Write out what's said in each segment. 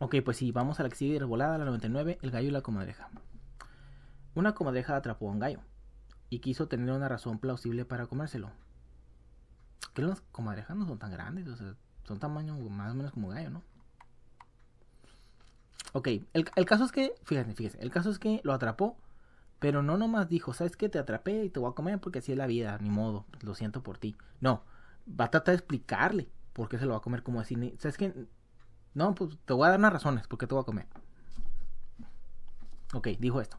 Ok, pues sí, vamos a la que sigue volada, la 99, el gallo y la comadreja. Una comadreja atrapó a un gallo y quiso tener una razón plausible para comérselo. Que las comadrejas no son tan grandes, o sea, son tamaño más o menos como gallo, ¿no? Ok, el, el caso es que, fíjense, fíjense, el caso es que lo atrapó, pero no nomás dijo, ¿sabes qué? Te atrapé y te voy a comer porque así es la vida, ni modo, lo siento por ti. No, va a tratar de explicarle por qué se lo va a comer como así. ¿Sabes qué? No, pues te voy a dar unas razones porque te voy a comer. Ok, dijo esto.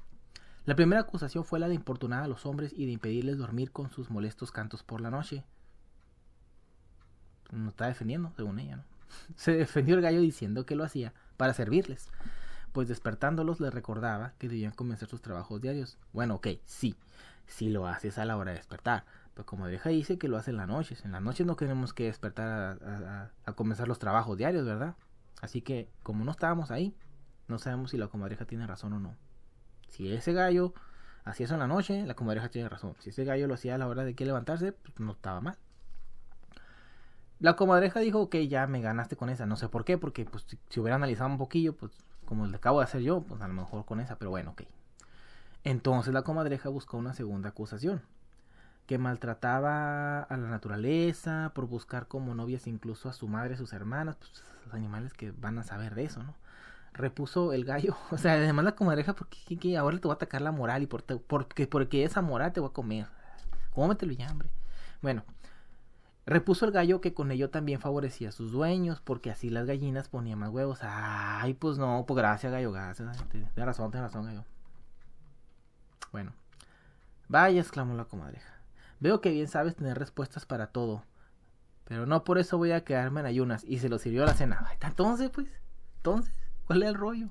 La primera acusación fue la de importunar a los hombres y de impedirles dormir con sus molestos cantos por la noche. No está defendiendo, según ella, ¿no? Se defendió el gallo diciendo que lo hacía para servirles, pues despertándolos le recordaba que debían comenzar sus trabajos diarios. Bueno, ok, sí, Si lo haces a la hora de despertar, pero como deja dice que lo hace en las noches. En las noches no queremos que despertar a comenzar los trabajos diarios, ¿verdad? Así que, como no estábamos ahí, no sabemos si la comadreja tiene razón o no. Si ese gallo hacía eso en la noche, la comadreja tiene razón. Si ese gallo lo hacía a la hora de que levantarse, pues no estaba mal. La comadreja dijo, ok, ya me ganaste con esa. No sé por qué, porque pues, si, hubiera analizado un poquillo, pues como le acabo de hacer yo, pues a lo mejor con esa, pero bueno, ok. Entonces la comadreja buscó una segunda acusación que maltrataba a la naturaleza por buscar como novias incluso a su madre, a sus hermanas, pues los animales que van a saber de eso, ¿no? Repuso el gallo, o sea, además la comadreja, porque qué ahora te voy a atacar la moral y por porque, esa moral te va a comer. ¿Cómo Cómetelo ya, hombre. Bueno, repuso el gallo que con ello también favorecía a sus dueños, porque así las gallinas ponían más huevos. Ay, pues no, pues gracias, gallo, gracias. Tienes razón, tienes razón, gallo. Bueno, vaya, exclamó la comadreja. Veo que bien sabes tener respuestas para todo. Pero no por eso voy a quedarme en ayunas. Y se lo sirvió la cena. Entonces, pues. Entonces, ¿cuál es el rollo?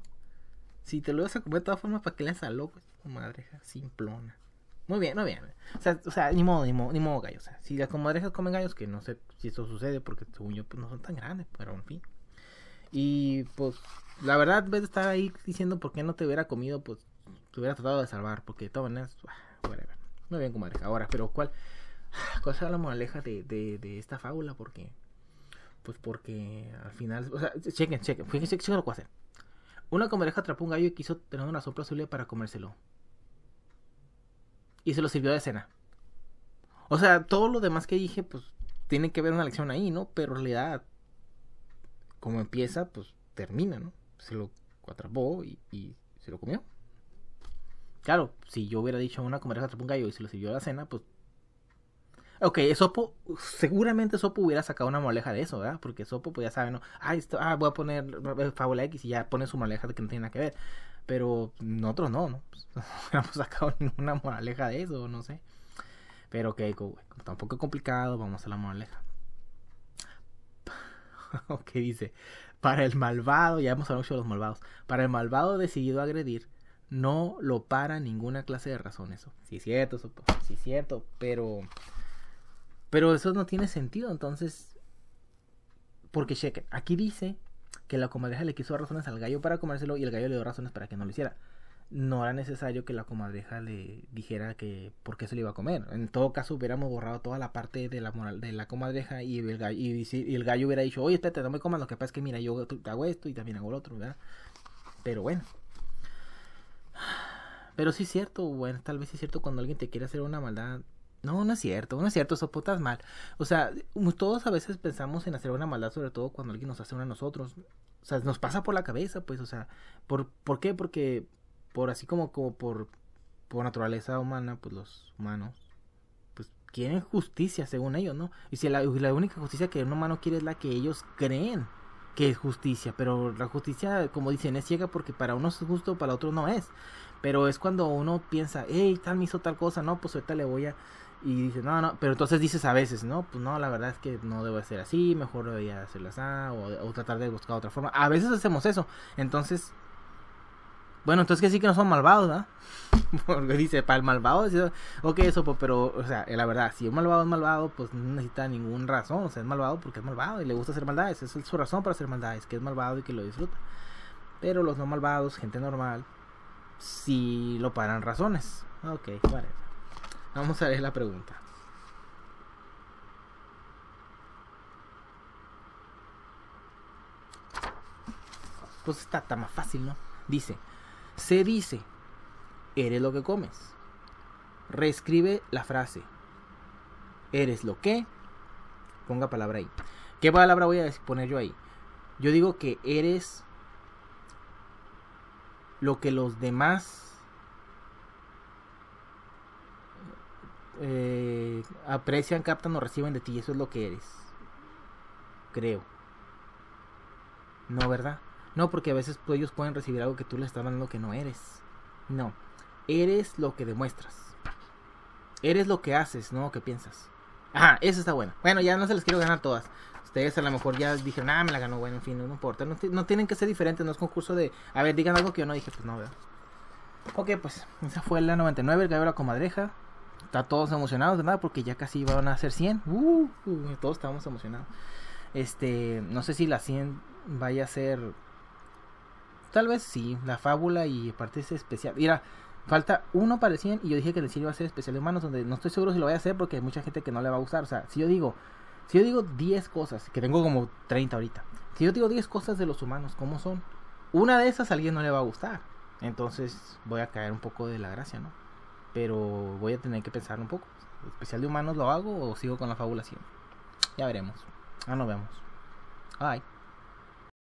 Si te lo vas a comer de todas formas, ¿para qué le saló? Pues, Comadreja simplona. Muy bien, muy bien. O sea, o sea, ni modo, ni modo, ni modo gallo. O sea, si las comadrejas comen gallos, que no sé si eso sucede, porque según yo, pues no son tan grandes, pero en fin. Y pues, la verdad, vez de estar ahí diciendo por qué no te hubiera comido, pues te hubiera tratado de salvar, porque de todas maneras, ah, whatever. No bien, comadreja Ahora, pero ¿cuál? ¿Cuál la moraleja de, de, esta fábula? Porque, pues porque al final, o sea, chequen, chequen, fíjense, chequen lo que hacer. Una comadreja atrapó un gallo y quiso tener una sopla azul para comérselo. Y se lo sirvió de cena. O sea, todo lo demás que dije, pues, tiene que ver una lección ahí, ¿no? Pero en realidad, como empieza, pues termina, ¿no? Se lo atrapó y se lo comió. Claro, si yo hubiera dicho una conversación atrapa un gallo y se lo siguió la cena, pues. Ok, Sopo, seguramente Sopo hubiera sacado una moraleja de eso, ¿verdad? Porque Sopo, pues ya saben, ¿no? Ah, ah, voy a poner eh, Fábula X y ya pone su de que no tiene nada que ver. Pero nosotros no, ¿no? Pues, no hubiéramos sacado ninguna moraleja de eso, no sé. Pero ok, güey, tampoco complicado, vamos a la moraleja. ok, dice, para el malvado, ya hemos hablado mucho de los malvados, para el malvado decidido agredir, no lo para ninguna clase de razón eso. Sí, cierto, sí, cierto, pero... Pero eso no tiene sentido, entonces... Porque chequen, aquí dice que la comadreja le quiso razones al gallo para comérselo y el gallo le dio razones para que no lo hiciera. No era necesario que la comadreja le dijera que por qué se lo iba a comer. En todo caso hubiéramos borrado toda la parte de la moral de la comadreja y el gallo, y, el gallo hubiera dicho, oye, te no me comas, lo que pasa es que mira, yo hago esto y también hago lo otro, ¿verdad? Pero bueno, pero sí es cierto, bueno, tal vez es cierto cuando alguien te quiere hacer una maldad. No, no es cierto, no es cierto, eso putas mal. O sea, todos a veces pensamos en hacer una maldad, sobre todo cuando alguien nos hace una a nosotros. O sea, nos pasa por la cabeza, pues, o sea, ¿por, ¿por qué? Porque, por así como, como por, por naturaleza humana, pues los humanos pues quieren justicia según ellos, ¿no? Y si la, la, única justicia que un humano quiere es la que ellos creen que es justicia, pero la justicia, como dicen, es ciega porque para unos es justo, para otros no es. Pero es cuando uno piensa, hey, tal me hizo tal cosa, no, pues ahorita le voy a... Y dice, no, no, pero entonces dices a veces, no, pues no, la verdad es que no debo hacer así, mejor debería hacerlas así, o, o tratar de buscar otra forma. A veces hacemos eso, entonces bueno, entonces que sí que no son malvados, ¿no? Porque dice, para el malvado, ok, eso, pero, o sea, la verdad, si un malvado es malvado, pues no necesita ningún razón, o sea, es malvado porque es malvado y le gusta hacer maldades, esa es su razón para hacer maldades, que es malvado y que lo disfruta. Pero los no malvados, gente normal, sí lo paran razones. Ok, vale. Vamos a ver la pregunta. Pues está, tan más fácil, ¿no? Dice, se dice, eres lo que comes. Reescribe la frase. Eres lo que. Ponga palabra ahí. ¿Qué palabra voy a poner yo ahí? Yo digo que eres lo que los demás eh, aprecian, captan o reciben de ti. Eso es lo que eres. Creo. No, ¿verdad? No, porque a veces pues, ellos pueden recibir algo que tú le estás dando que no eres. No, eres lo que demuestras. Eres lo que haces, no lo que piensas. Ajá, eso está bueno. Bueno, ya no se les quiero ganar todas. Ustedes a lo mejor ya dijeron, ah, me la ganó. Bueno, en fin, no, importa. No, tienen que ser diferentes. No es concurso de, a ver, digan algo que yo no dije. Pues no, veo. Ok, pues esa fue la 99, el gallo la comadreja. Está todos emocionados, ¿verdad? Porque ya casi van a ser 100. Uh, uh, todos estamos emocionados. Este, no sé si la 100 vaya a ser Tal vez sí, la fábula y parte es especial. Mira, falta uno para el 100 y yo dije que el 100 iba a ser especial de humanos, donde no estoy seguro si lo voy a hacer porque hay mucha gente que no le va a gustar. O sea, si yo digo, si yo digo 10 cosas, que tengo como 30 ahorita, si yo digo 10 cosas de los humanos, ¿cómo son? Una de esas a alguien no le va a gustar. Entonces voy a caer un poco de la gracia, ¿no? Pero voy a tener que pensar un poco. ¿Especial de humanos lo hago o sigo con la fábula fabulación? Ya veremos. Ah, nos vemos. Bye.